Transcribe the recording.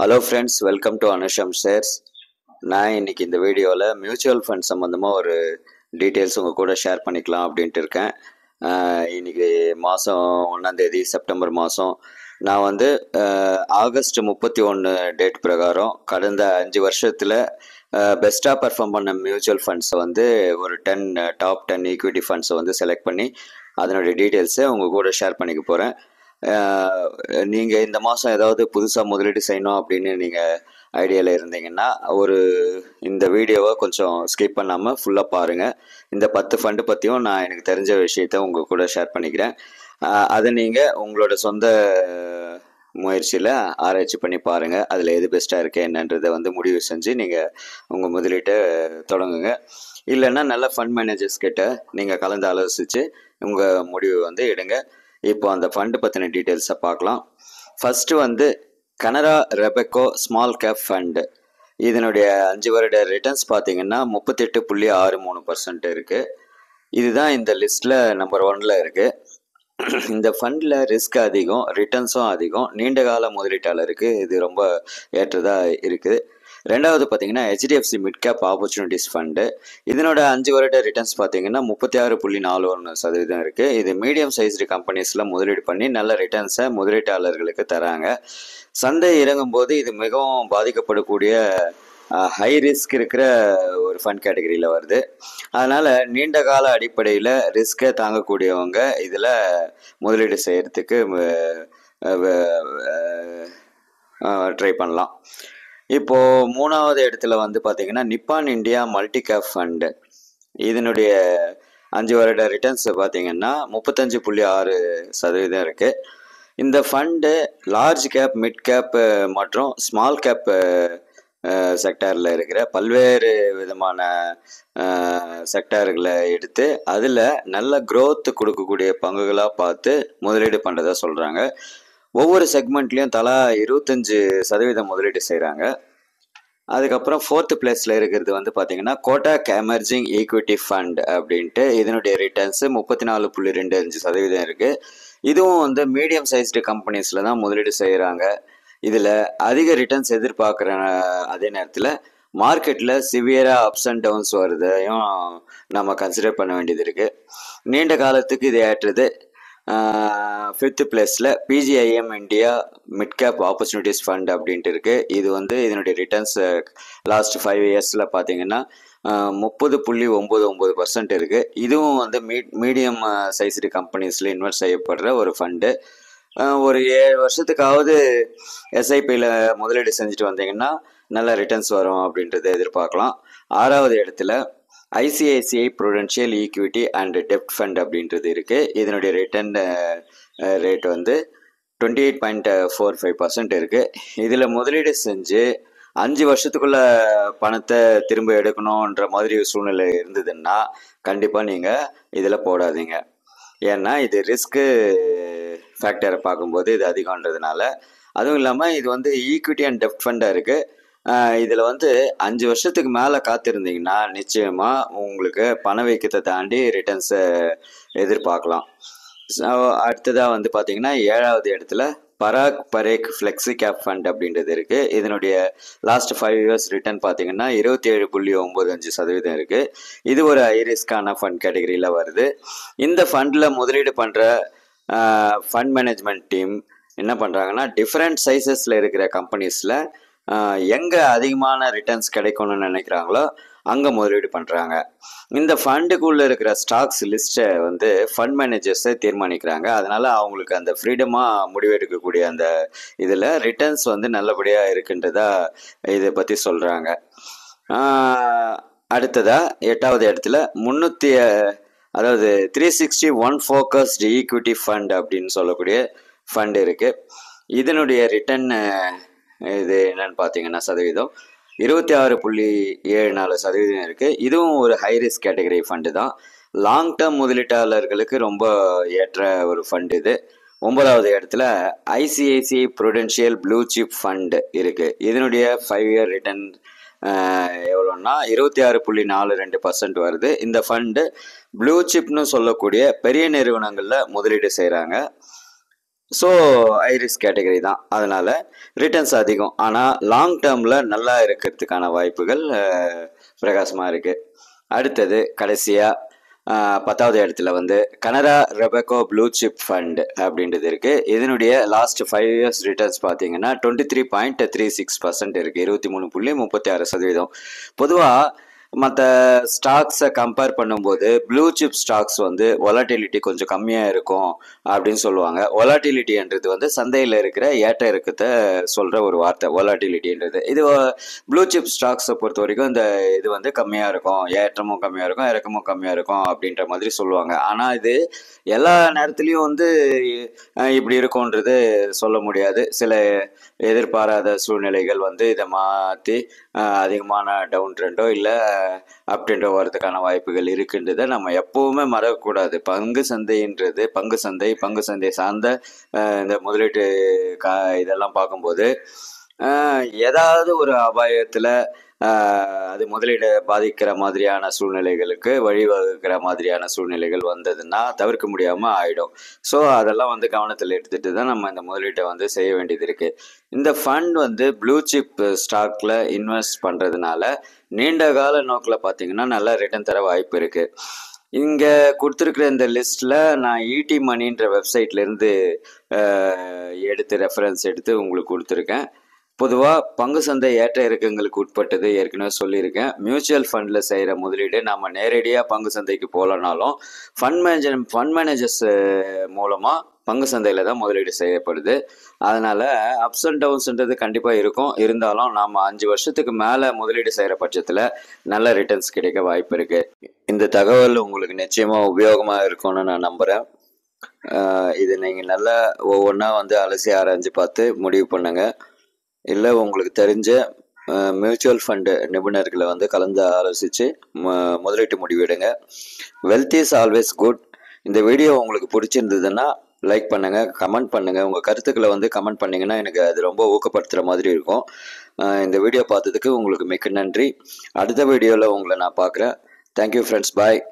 hello friends welcome to Anusham shares நான் இன்னைக்கு இந்த வீடியோவில் மியூச்சுவல் ஃபண்ட் சம்மந்தமாக ஒரு டீட்டெயில்ஸ் உங்கள் கூட ஷேர் பண்ணிக்கலாம் அப்படின்ட்டு இருக்கேன் இன்னைக்கு மாதம் ஒன்றாந்தேதி செப்டம்பர் மாதம் நான் வந்து ஆகஸ்ட் முப்பத்தி ஒன்று டேட் பிரகாரம் கடந்த அஞ்சு வருஷத்தில் பெஸ்ட்டாக பர்ஃபார்ம் பண்ண மியூச்சுவல் ஃபண்ட்ஸை வந்து ஒரு டென் டாப் டென் ஈக்விட்டி ஃபண்ட்ஸை வந்து செலக்ட் பண்ணி அதனுடைய டீட்டெயில்ஸை உங்கள் கூட ஷேர் பண்ணிக்க போகிறேன் நீங்கள் இந்த மாதம் ஏதாவது புதுசாக முதலீடு செய்யணும் அப்படின்னு நீங்கள் ஐடியாவில் இருந்தீங்கன்னா ஒரு இந்த வீடியோவை கொஞ்சம் ஸ்கிப் பண்ணாமல் ஃபுல்லாக பாருங்கள் இந்த பத்து ஃபண்டு பற்றியும் நான் எனக்கு தெரிஞ்ச விஷயத்த உங்கள் கூட ஷேர் பண்ணிக்கிறேன் அதை நீங்கள் உங்களோட சொந்த முயற்சியில் ஆராய்ச்சி பண்ணி பாருங்கள் அதில் எது பெஸ்ட்டாக இருக்கு என்னன்றதை வந்து முடிவு செஞ்சு நீங்கள் உங்கள் முதலீட்டை தொடங்குங்க இல்லைன்னா நல்ல ஃபண்ட் மேனேஜர்ஸ் கிட்ட நீங்கள் கலந்து ஆலோசித்து உங்கள் முடிவு வந்து எடுங்க இப்போ அந்த ஃபண்டு பற்றின டீட்டெயில்ஸை பார்க்கலாம் ஃபஸ்ட்டு வந்து Canara Robeco small cap fund இதனுடைய அஞ்சு வருட ரிட்டர்ன்ஸ் பார்த்தீங்கன்னா முப்பத்தெட்டு புள்ளி ஆறு மூணு பர்சன்ட் இருக்குது இதுதான் இந்த லிஸ்ட்டில் நம்பர் ஒனில் இருக்குது இந்த ஃபண்டில் ரிஸ்க் அதிகம் ரிட்டர்ன்ஸும் அதிகம் நீண்ட கால முதலீட்டாளருக்கு இது ரொம்ப ஏற்றதாக இருக்குது ரெண்டாவது பார்த்தீங்கன்னா HDFC mid cap opportunities fund இதனோட அஞ்சு வருட ரிட்டர்ன்ஸ் பார்த்தீங்கன்னா முப்பத்தி ஆறு புள்ளி நாலு ஒன்று சதவீதம் இருக்குது இது மீடியம் சைஸ்டு கம்பெனிஸில் முதலீடு பண்ணி நல்ல ரிட்டர்ன்ஸை முதலீட்டாளர்களுக்கு தராங்க சந்தை இறங்கும் போது இது மிகவும் பாதிக்கப்படக்கூடிய ஹை ரிஸ்க் இருக்கிற ஒரு ஃபண்ட் கேட்டகரியில் வருது அதனால் நீண்ட கால அடிப்படையில் ரிஸ்க்கை தாங்கக்கூடியவங்க இதில் முதலீடு செய்கிறதுக்கு ட்ரை பண்ணலாம் இப்போது மூணாவது இடத்துல வந்து பார்த்திங்கன்னா Nippon India multi cap fund இதனுடைய அஞ்சு வருட ரிட்டர்ன்ஸ் பார்த்தீங்கன்னா முப்பத்தஞ்சு புள்ளி ஆறு சதவீதம் இருக்குது இந்த fund large cap mid cap மற்றும் ஸ்மால் கேப் செக்டாரில் இருக்கிற பல்வேறு விதமான செக்டார்களை எடுத்து அதில் நல்ல க்ரோத்து கொடுக்கக்கூடிய பங்குகளாக பார்த்து முதலீடு பண்ணுறதா சொல்கிறாங்க ஒவ்வொரு செக்மெண்ட்லேயும் தலா இருபத்தஞ்சு சதவீதம் முதலீடு செய்கிறாங்க அதுக்கப்புறம் ஃபோர்த் பிளேஸில் இருக்கிறது வந்து பார்த்தீங்கன்னா கோட்டாக் எமர்ஜிங் ஈக்விட்டி ஃபண்ட் அப்படின்ட்டு இதனுடைய ரிட்டர்ன்ஸு முப்பத்தி நாலு புள்ளி ரெண்டு அஞ்சு சதவீதம் இருக்குது இதுவும் வந்து மீடியம் சைஸ்டு கம்பெனிஸில் தான் முதலீடு செய்கிறாங்க இதில் அதிக ரிட்டர்ன்ஸ் எதிர்பார்க்குற அதே நேரத்தில் மார்க்கெட்டில் சிவியராக அப்ஸ் அண்ட் டவுன்ஸ் வருதையும் நம்ம கன்சிடர் பண்ண வேண்டியது இருக்குது நீண்ட காலத்துக்கு இது ஏற்றது ஃபிஃப்த்து பிளேஸில் PGIM India cap opportunities fund அப்படின்ட்டு இருக்குது இது வந்து இதனுடைய ரிட்டர்ன்ஸ் லாஸ்ட் ஃபைவ் இயர்ஸில் பார்த்தீங்கன்னா முப்பது புள்ளி ஒம்பது ஒம்பது பர்சன்ட் இருக்குது இதுவும் வந்து மீ மீடியம் சைஸ்டு கம்பெனிஸில் இன்வெஸ்ட் செய்யப்படுற ஒரு ஃபண்டு ஒரு ஏழு வருஷத்துக்காவது எஸ்ஐபியில் முதலீடு செஞ்சுட்டு வந்தீங்கன்னா நல்ல ரிட்டர்ன்ஸ் வரும் அப்படின்றத எதிர்பார்க்கலாம் ஆறாவது இடத்துல ஐசிஐசிஐ ப்ரூடென்ஷியல் ஈக்விட்டி அண்ட் டெப்ட் ஃபண்ட் அப்படின்றது இருக்குது இதனுடைய ரிட்டர்ன் ரேட் uh, uh, வந்து twenty eight point four five percent இருக்குது இதில் முதலீடு செஞ்சு அஞ்சு வருஷத்துக்குள்ள பணத்தை திரும்ப எடுக்கணுன்ற மாதிரி சூழ்நிலை இருந்ததுன்னா கண்டிப்பாக நீங்கள் இதில் போடாதீங்க ஏன்னா இது ரிஸ்க்கு ஃபேக்டரை பார்க்கும்போது இது அதிகன்றதுனால அதுவும் இல்லாமல் இது வந்து ஈக்விட்டி அண்ட் டெப்ட் ஃபண்டாக இருக்குது இதில் வந்து அஞ்சு வருஷத்துக்கு மேலே காத்திருந்தீங்கன்னா நிச்சயமாக உங்களுக்கு பண வைக்கத்தை தாண்டி ரிட்டர்ன்ஸை எதிர்பார்க்கலாம் அடுத்ததாக வந்து பார்த்தீங்கன்னா ஏழாவது இடத்துல Parag Parikh flexi cap fund அப்படின்றது இருக்குது இதனுடைய லாஸ்ட் ஃபைவ் இயர்ஸ் ரிட்டர்ன் பார்த்தீங்கன்னா இருபத்தி ஏழு புள்ளி ஒம்பது அஞ்சு சதவீதம் இருக்குது இது ஒரு ஹைரிஸ்கான ஃபண்ட் கேட்டகரியில் வருது இந்த ஃபண்டில் முதலீடு பண்ணுற ஃபண்ட் மேனேஜ்மெண்ட் டீம் என்ன பண்ணுறாங்கன்னா டிஃப்ரெண்ட் சைஸஸில் இருக்கிற கம்பெனிஸில் எங்கே அதிகமான ரிட்டர்ன்ஸ் கிடைக்கணும்னு நினைக்கிறாங்களோ அங்கே முதலீடு பண்ணுறாங்க இந்த ஃபண்டுக்குள்ளே இருக்கிற ஸ்டாக்ஸ் லிஸ்ட்டை வந்து ஃபண்ட் மேனேஜர்ஸை தீர்மானிக்கிறாங்க அதனால் அவங்களுக்கு அந்த ஃப்ரீடமாக முடிவெடுக்கக்கூடிய அந்த இதில் ரிட்டர்ன்ஸ் வந்து நல்லபடியாக இருக்குன்றதா இதை பற்றி சொல்கிறாங்க அடுத்ததாக எட்டாவது இடத்துல முந்நூற்றி அதாவது three sixty one focused equity fund அப்படின்னு சொல்லக்கூடிய ஃபண்ட் இருக்குது இதனுடைய ரிட்டர்ன் இது என்னன்னு பார்த்தீங்கன்னா சதவீதம் இருபத்தி ஆறு புள்ளி ஏழு நாலு சதவீதம் இருக்குது இதுவும் ஒரு ஹை ரிஸ்க் கேட்டகரி ஃபண்டு தான் லாங் டேர்ம் முதலீட்டாளர்களுக்கு ரொம்ப ஏற்ற ஒரு ஃபண்டு இது ஒன்பதாவது இடத்துல ICICI Prudential blue chip fund இருக்குது இதனுடைய ஃபைவ் இயர் ரிட்டர்ன் எவ்வளோன்னா இருபத்தி ஆறு புள்ளி நாலு ரெண்டு பர்சன்ட் வருது இந்த ஃபண்டு ப்ளூ சிப்னு சொல்லக்கூடிய பெரிய நிறுவனங்களில் முதலீடு செய்கிறாங்க ஸோ ஐரிஸ் கேட்டகரி தான் அதனால் ரிட்டர்ன்ஸ் அதிகம் ஆனால் லாங் டேர்மில் நல்லா இருக்கிறதுக்கான வாய்ப்புகள் பிரகாசமாக இருக்குது அடுத்தது கடைசியாக பத்தாவது இடத்துல வந்து Canara Robeco blue chip fund அப்படின்றது இருக்குது இதனுடைய லாஸ்ட் ஃபைவ் இயர்ஸ் ரிட்டர்ன்ஸ் பார்த்தீங்கன்னா twenty three point three six percent இருக்குது இருபத்தி மூணு புள்ளி முப்பத்தி ஆறு சதவீதம் பொதுவாக மற்ற ஸ்டாக்ஸை கம்பேர் பண்ணும்போது ப்ளூ சிப் ஸ்டாக்ஸ் வந்து ஒலாட்டிலிட்டி கொஞ்சம் கம்மியாக இருக்கும் அப்படின்னு சொல்லுவாங்க ஒலாட்டிலிட்டின்றது வந்து சந்தையில் இருக்கிற ஏற்ற இருக்கத்தை சொல்கிற ஒரு வார்த்தை ஒலாட்டிலிட்டின்றது இது ப்ளூ சிப் ஸ்டாக்ஸை பொறுத்த வரைக்கும் இந்த இது வந்து கம்மியாக இருக்கும் ஏற்றமும் கம்மியாக இருக்கும் இறக்கமும் கம்மியாக இருக்கும் அப்படின்ற மாதிரி சொல்லுவாங்க ஆனால் இது எல்லா நேரத்துலையும் வந்து இப்படி இருக்கும்ன்றது சொல்ல முடியாது சில எதிர்பாராத சூழ்நிலைகள் வந்து இதை மாற்றி அதிகமான டவுன் ட்ரெண்டோ இல்லை அப்படின்ற வரதுக்கான வாய்ப்புகள் இருக்குன்றதை நம்ம எப்போவுமே மறக்கக்கூடாது பங்கு சந்தைன்றது பங்கு சந்தை பங்கு சந்தை சார்ந்த இந்த முதலீட்டு கா இதெல்லாம் பார்க்கும்போது ஏதாவது ஒரு அபாயத்தில் அது முதலீடு பாதிக்கிற மாதிரியான சூழ்நிலைகளுக்கு வழிவகுக்கிற மாதிரியான சூழ்நிலைகள் வந்ததுன்னா தவிர்க்க முடியாமல் ஆகிடும் ஸோ அதெல்லாம் வந்து கவனத்தில் எடுத்துகிட்டு தான் நம்ம இந்த முதலீட்டை வந்து செய்ய வேண்டியது இருக்குது இந்த ஃபண்ட் வந்து ப்ளூ சிப் ஸ்டாக்ல இன்வெஸ்ட் பண்ணுறதுனால நீண்ட கால நோக்கில் பார்த்தீங்கன்னா நல்லா ரிட்டர்ன் தர வாய்ப்பு இருக்குது இங்கே கொடுத்துருக்குற இந்த லிஸ்ட்டில் நான் இடி e மணின்ற இருந்து எடுத்து ரெஃபரன்ஸ் எடுத்து உங்களுக்கு கொடுத்துருக்கேன் பொதுவாக பங்கு சந்தை ஏற்ற இறக்கங்களுக்கு உட்பட்டது ஏற்கனவே சொல்லியிருக்கேன் மியூச்சுவல் ஃபண்டில் செய்கிற முதலீடு நம்ம நேரடியாக பங்கு சந்தைக்கு போகலனாலும் ஃபண்ட் மேனேஜர் ஃபண்ட் மேனேஜர்ஸ் மூலமாக பங்கு சந்தையில் தான் முதலீடு செய்யப்படுது அதனால் அப்ஸ் அண்ட் டவுன்ஸ்ன்றது கண்டிப்பாக இருக்கும் இருந்தாலும் நாம் அஞ்சு வருஷத்துக்கு மேலே முதலீடு செய்கிற பட்சத்தில் நல்ல ரிட்டர்ன்ஸ் கிடைக்க வாய்ப்பு இருக்குது இந்த தகவல் உங்களுக்கு நிச்சயமாக உபயோகமாக இருக்கும்னு நான் நம்புகிறேன் இது நீங்கள் நல்லா ஒவ்வொன்றா வந்து அலசி ஆராய்ஞ்சு பார்த்து முடிவு பண்ணுங்கள் இல்லை உங்களுக்கு தெரிஞ்ச மியூச்சுவல் ஃபண்டு நிபுணர்களை வந்து கலந்து ஆலோசித்து முதலீட்டு முடிவெடுங்க வெல்த் இஸ் ஆல்வேஸ் குட் இந்த வீடியோ உங்களுக்கு பிடிச்சிருந்ததுன்னா லைக் பண்ணுங்கள் கமெண்ட் பண்ணுங்கள் உங்கள் கருத்துக்களை வந்து கமெண்ட் பண்ணிங்கன்னா எனக்கு அது ரொம்ப ஊக்கப்படுத்துகிற மாதிரி இருக்கும் இந்த வீடியோ பார்த்ததுக்கு உங்களுக்கு மிக்க நன்றி அடுத்த வீடியோவில் உங்களை நான் பார்க்குறேன் தேங்க்யூ ஃப்ரெண்ட்ஸ் பாய்